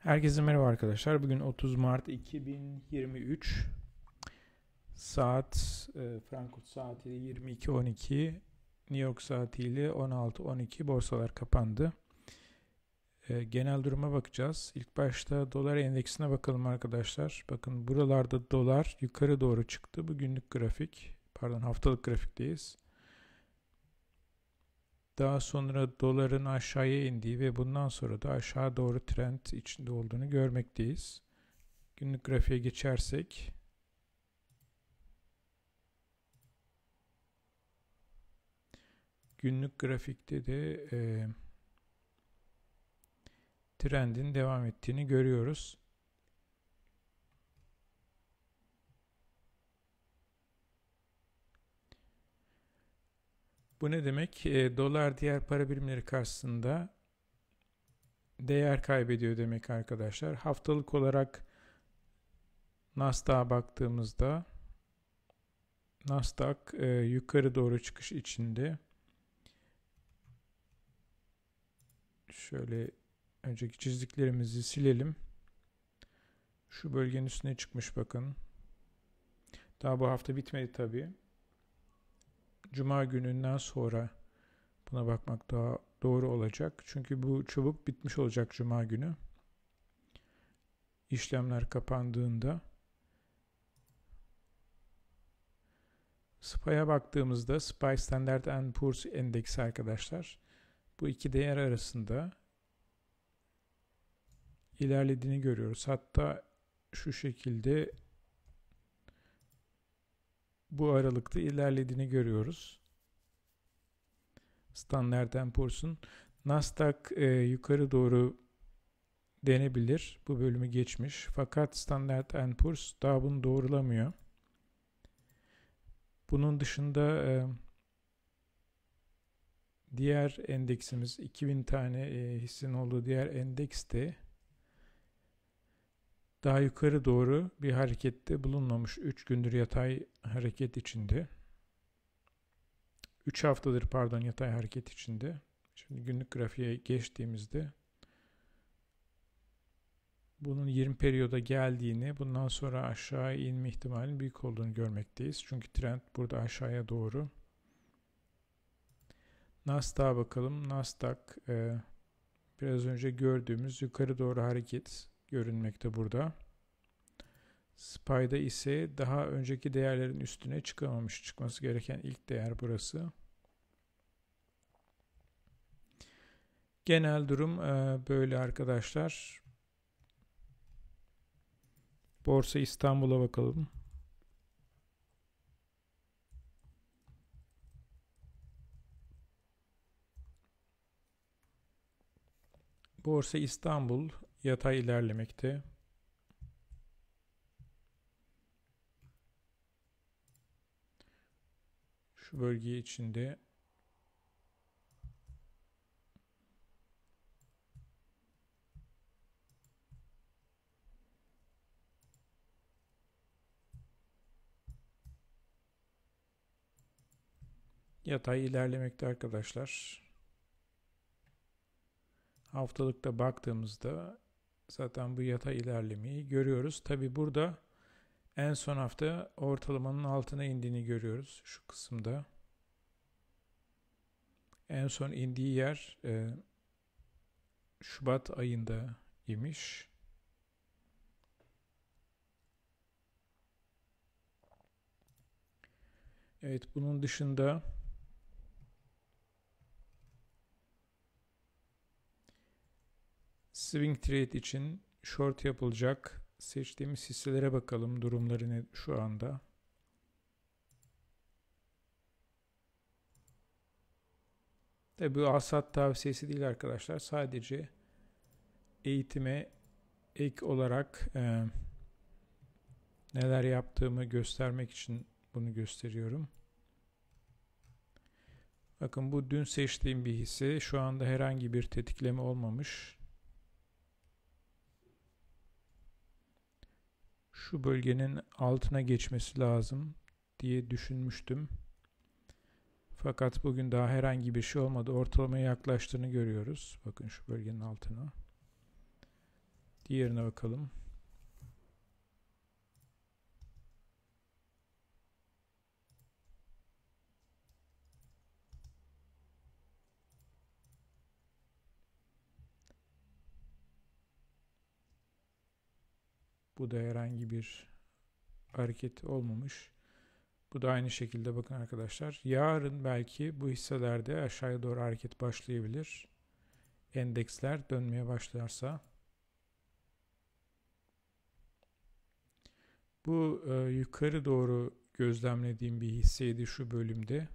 Herkese merhaba arkadaşlar. Bugün 30 Mart 2023 saat e, Frankfurt saatiyle 22.12 New York saatiyle 16.12 borsalar kapandı. E, genel duruma bakacağız. İlk başta dolar endeksine bakalım arkadaşlar. Bakın buralarda dolar yukarı doğru çıktı. Bugünlük grafik pardon haftalık grafikteyiz. Daha sonra doların aşağıya indiği ve bundan sonra da aşağı doğru trend içinde olduğunu görmekteyiz. Günlük grafiğe geçersek günlük grafikte de e, trendin devam ettiğini görüyoruz. Bu ne demek? E, dolar diğer para birimleri karşısında değer kaybediyor demek arkadaşlar. Haftalık olarak Nasdaq'a baktığımızda Nasdaq e, yukarı doğru çıkış içinde. Şöyle önceki çizdiklerimizi silelim. Şu bölgenin üstüne çıkmış bakın. Daha bu hafta bitmedi tabii. Cuma gününden sonra buna bakmak daha doğru olacak. Çünkü bu çabuk bitmiş olacak Cuma günü. İşlemler kapandığında SPY'a baktığımızda SPY Standard and Poor's Endeksi arkadaşlar bu iki değer arasında ilerlediğini görüyoruz. Hatta şu şekilde bu aralıkta ilerlediğini görüyoruz. Standard Poor's'un Nasdaq e, yukarı doğru denebilir. Bu bölümü geçmiş. Fakat Standard Poor's daha bunu doğrulamıyor. Bunun dışında e, diğer endeksimiz 2000 tane e, hissin olduğu diğer endeks de daha yukarı doğru bir harekette bulunmamış 3 gündür yatay hareket içinde. 3 haftadır pardon yatay hareket içinde. Şimdi günlük grafiğe geçtiğimizde bunun 20 periyoda geldiğini, bundan sonra aşağı inme ihtimalinin büyük olduğunu görmekteyiz. Çünkü trend burada aşağıya doğru. Nasdaq'a bakalım. Nasdaq e, biraz önce gördüğümüz yukarı doğru hareket görünmekte burada. Spy'da ise daha önceki değerlerin üstüne çıkamamış. Çıkması gereken ilk değer burası. Genel durum e, böyle arkadaşlar. Borsa İstanbul'a bakalım. Borsa İstanbul yatay ilerlemekte. Şu bölge içinde yatay ilerlemekte arkadaşlar. Haftalıkta baktığımızda Zaten bu yatay ilerlemeyi görüyoruz. Tabi burada en son hafta ortalamanın altına indiğini görüyoruz şu kısımda. En son indiği yer e, Şubat ayında imiş. Evet bunun dışında Swing Trade için short yapılacak seçtiğimiz hisselere bakalım durumları ne şu anda. Tabi bu asat tavsiyesi değil arkadaşlar. Sadece eğitime ek olarak e, neler yaptığımı göstermek için bunu gösteriyorum. Bakın bu dün seçtiğim bir hisse. Şu anda herhangi bir tetikleme olmamış. şu bölgenin altına geçmesi lazım diye düşünmüştüm. Fakat bugün daha herhangi bir şey olmadı. Ortalamaya yaklaştığını görüyoruz. Bakın şu bölgenin altına. Diğerine bakalım. Bu da herhangi bir hareket olmamış. Bu da aynı şekilde bakın arkadaşlar. Yarın belki bu hisselerde aşağıya doğru hareket başlayabilir. Endeksler dönmeye başlarsa. Bu e, yukarı doğru gözlemlediğim bir hisseydi şu bölümde.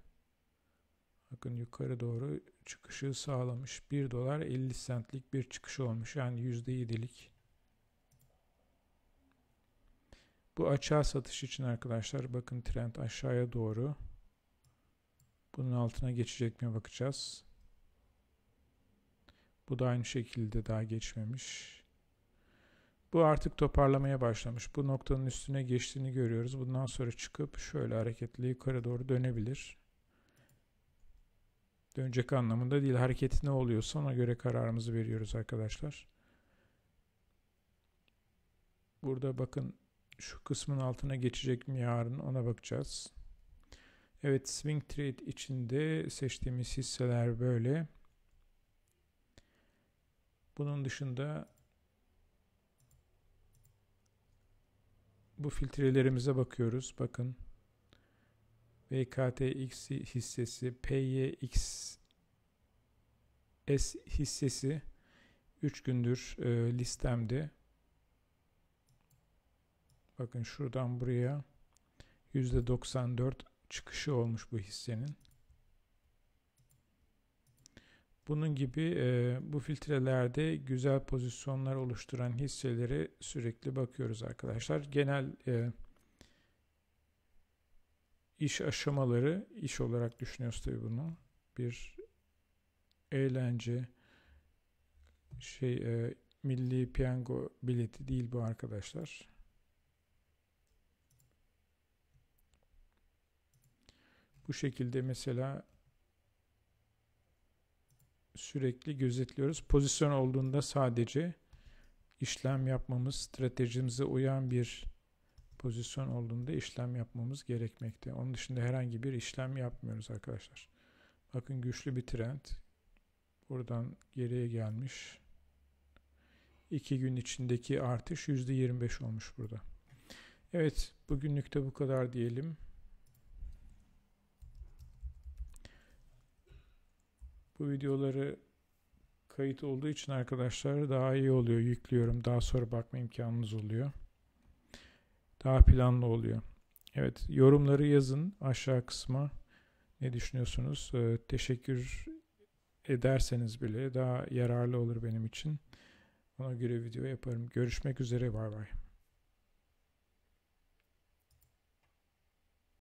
Bakın yukarı doğru çıkışı sağlamış. 1 dolar 50 centlik bir çıkış olmuş. Yani %7'lik Bu açığa satış için arkadaşlar bakın trend aşağıya doğru. Bunun altına geçecek mi bakacağız. Bu da aynı şekilde daha geçmemiş. Bu artık toparlamaya başlamış. Bu noktanın üstüne geçtiğini görüyoruz. Bundan sonra çıkıp şöyle hareketli yukarı doğru dönebilir. Dönecek anlamında değil. Hareketi ne oluyorsa ona göre kararımızı veriyoruz arkadaşlar. Burada bakın şu kısmın altına geçecek mi yarın ona bakacağız. Evet swing trade içinde seçtiğimiz hisseler böyle. Bunun dışında bu filtrelerimize bakıyoruz. Bakın VKTX hissesi, PYX S hissesi 3 gündür e, listemde. Bakın şuradan buraya %94 çıkışı olmuş bu hissenin. Bunun gibi e, bu filtrelerde güzel pozisyonlar oluşturan hisseleri sürekli bakıyoruz arkadaşlar. Genel e, iş aşamaları iş olarak düşünüyoruz tabii bunu. Bir eğlence şey e, milli piyango bileti değil bu arkadaşlar. Bu şekilde mesela sürekli gözetliyoruz. Pozisyon olduğunda sadece işlem yapmamız, stratejimize uyan bir pozisyon olduğunda işlem yapmamız gerekmekte. Onun dışında herhangi bir işlem yapmıyoruz arkadaşlar. Bakın güçlü bir trend. Buradan geriye gelmiş. 2 gün içindeki artış %25 olmuş burada. Evet bugünlük de bu kadar diyelim. Bu videoları kayıt olduğu için arkadaşlar daha iyi oluyor. Yüklüyorum. Daha sonra bakma imkanınız oluyor. Daha planlı oluyor. Evet yorumları yazın aşağı kısma. Ne düşünüyorsunuz? Ee, teşekkür ederseniz bile daha yararlı olur benim için. Ona göre video yaparım. Görüşmek üzere. Bay bay.